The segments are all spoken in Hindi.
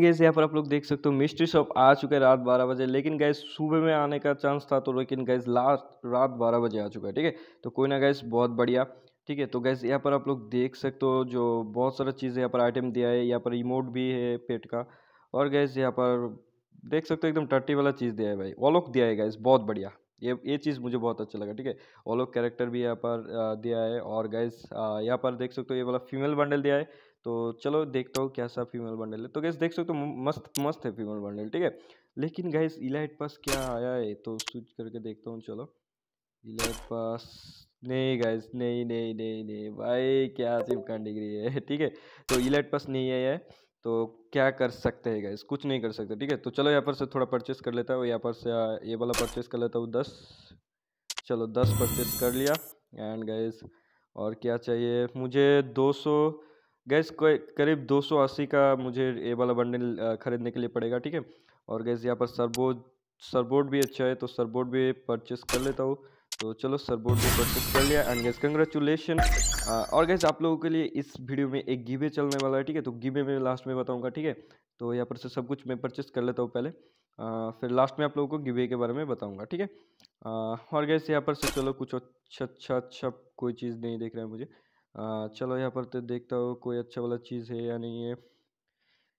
गैस तो यहाँ पर आप लोग देख सकते हो मिस्ट्री शॉप आ चुका है रात बारह बजे लेकिन गैस सुबह में आने का चांस था तो लेकिन गैस लास्ट रात बारह बजे आ चुका है ठीक है तो कोई ना गैस बहुत बढ़िया ठीक है तो गैस यहाँ पर आप लोग देख सकते हो जो बहुत सारा चीज़ें यहाँ पर आइटम दिया है यहाँ पर रिमोट भी है पेट का और गैस यहाँ पर देख सकते हो एकदम टट्टी वाला चीज़ दिया है भाई वॉलोक दिया है गैस बहुत बढ़िया ये ये चीज़ मुझे बहुत अच्छा लगा ठीक है वो लोग कैरेक्टर भी यहाँ पर दिया है और गैस यहाँ पर देख सकते हो ये वाला फीमेल बंडल दिया है तो चलो देखता हूँ कैसा फीमेल बंडल है तो गैस देख सकते हो मस्त मस्त है फीमेल बंडल ठीक है लेकिन गैस इलाइट पास क्या आया है तो स्विच करके देखता हूँ चलो इलाइट पास नहीं गैस नहीं नहीं नहीं नहीं भाई क्या सिर्फ कांडिगरी है ठीक है तो इलाइट पास नहीं आया है तो क्या कर सकते हैं गैस कुछ नहीं कर सकते ठीक है तो चलो यहाँ पर से थोड़ा परचेस कर लेता हूँ यहाँ पर से ये वाला परचेस कर लेता हूँ दस चलो दस परचेस कर लिया एंड गैस और क्या चाहिए मुझे दो सौ गैस करीब 280 का मुझे ए वाला बंडल ख़रीदने के लिए पड़ेगा ठीक है और गैस यहाँ पर सरबोर्ड सरबोर्ड भी अच्छा है तो सरबोर्ड भी परचेस कर लेता हूँ तो चलो सर बोर्ड को परचेज कर लिया एंड गैस कंग्रेचुलेशन और गैस आप लोगों के लिए इस वीडियो में एक गिवे चलने वाला है ठीक है तो गिवे में लास्ट में बताऊंगा ठीक है तो यहाँ पर से सब कुछ मैं परचेस कर लेता हूँ पहले आ, फिर लास्ट में आप लोगों को गिवे के बारे में बताऊँगा ठीक है और गैस यहाँ पर से चलो कुछ अच्छा अच्छा अच्छा कोई चीज़ नहीं देख रहा है मुझे आ, चलो यहाँ पर तो देखता हूँ कोई अच्छा वाला चीज़ है या नहीं है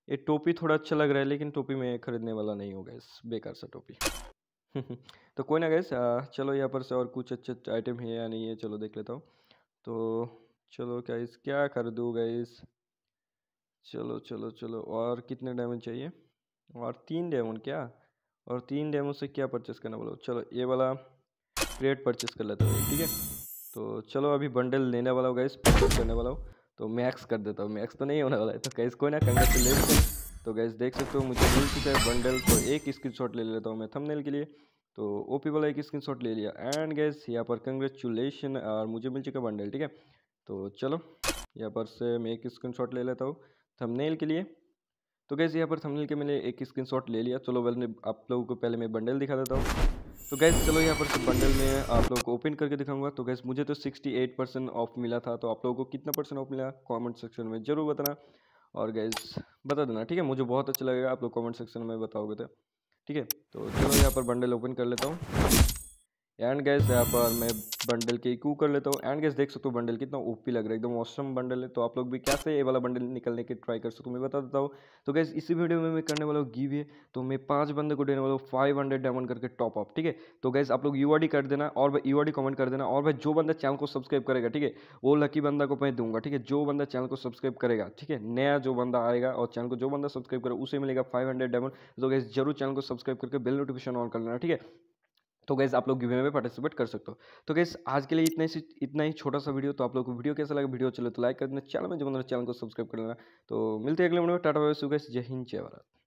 ये टोपी थोड़ा अच्छा लग रहा है लेकिन टोपी मैं खरीदने वाला नहीं हूँ गैस बेकार सा टोपी तो कोई ना गैस चलो यहाँ पर से और कुछ अच्छे आइटम है या नहीं है चलो देख लेता हूँ तो चलो क्या इस क्या कर दूँ गैस चलो चलो चलो और कितने डायमंड चाहिए और तीन डायमंड क्या और तीन डायमंड से क्या परचेस करना बोलो चलो ये वाला क्रेट परचेस कर लेता हूँ ठीक है तो चलो अभी बंडल लेने वाला हो गैस परचेस करने वाला हो तो मैक्स कर देता हूँ मैक्स तो नहीं होने वाला है तो गैस कोई ना कंग्रेचुलेसन तो गैस देख सकते हो मुझे मिल चुका है बंडल तो एक स्क्रीनशॉट ले लेता हूँ मैं थंबनेल के लिए तो ओ पी वाला एक स्क्रीनशॉट ले लिया एंड गैस यहाँ पर कंग्रेचुलेशन और मुझे मिल चुका बंडल ठीक है तो चलो यहाँ पर से मैं एक शॉट ले लेता हूँ थंबनेल के लिए तो गैस यहाँ पर थंबनेल के मैंने एक शॉट ले लिया चलो वैसे आप लोगों को पहले मैं बंडल दिखा देता हूँ तो गैस चलो यहाँ पर से बंडल में आप लोगों को ओपन करके दिखाऊंगा तो गैस मुझे तो 68 परसेंट ऑफ मिला था तो आप लोगों को कितना परसेंट ऑफ मिला कमेंट सेक्शन में ज़रूर बताना और गैस बता देना ठीक है मुझे बहुत अच्छा लगेगा आप लोग कमेंट सेक्शन में बताओगे तो ठीक है तो चलो यहाँ पर बंडल ओपन कर लेता हूँ एंड गैस यहाँ पर मैं बंडल के क्यू कर लेता हूँ एंड गैस देख सकते हो बंडल कितना ओपी लग रहा है एकदम मौसम बंडल है तो आप लोग भी कैसे ये वाला बंडल निकलने के ट्राई कर सकते हो मैं बता देता हूँ तो गैस इसी वीडियो में मैं करने वाला हूँ गिव ये तो मैं पाँच बंदे को देने वाला हूँ फाइव हंड्रेड डायमंड करके टॉप अप ठीक है तो गैस आप लोग यू कर देना और भाई यू कमेंट कर देना और भाई जो बंदा चैनल को सब्सक्राइब करेगा ठीक है वो लकी बंदा को मैं दूंगा ठीक है जो बंदा चैनल को सब्सक्राइब करेगा ठीक है नया जो बंदा आएगा और चैनल को जो बंदा सब्सक्राइब करेगा उसे मिलेगा फाइव हंड्रेड डायमंड तो गैस जरूर चैनल को सब्सक्राइब करके बिल नोटिफिकेशन ऑन कर लेना ठीक है तो गैस आप लोग गिवे में पार्टिसिपेट कर सकते हो तो गैस आज के लिए इतना ही इतना ही छोटा सा वीडियो तो आप लोग को वीडियो कैसा लगा वीडियो चले अच्छा तो लाइक कर देना चैनल में जो मतलब चैनल को सब्सक्राइब कर लेना तो मिलते हैं अगले वीडियो में टाटा बाय जय हिंद जय भारत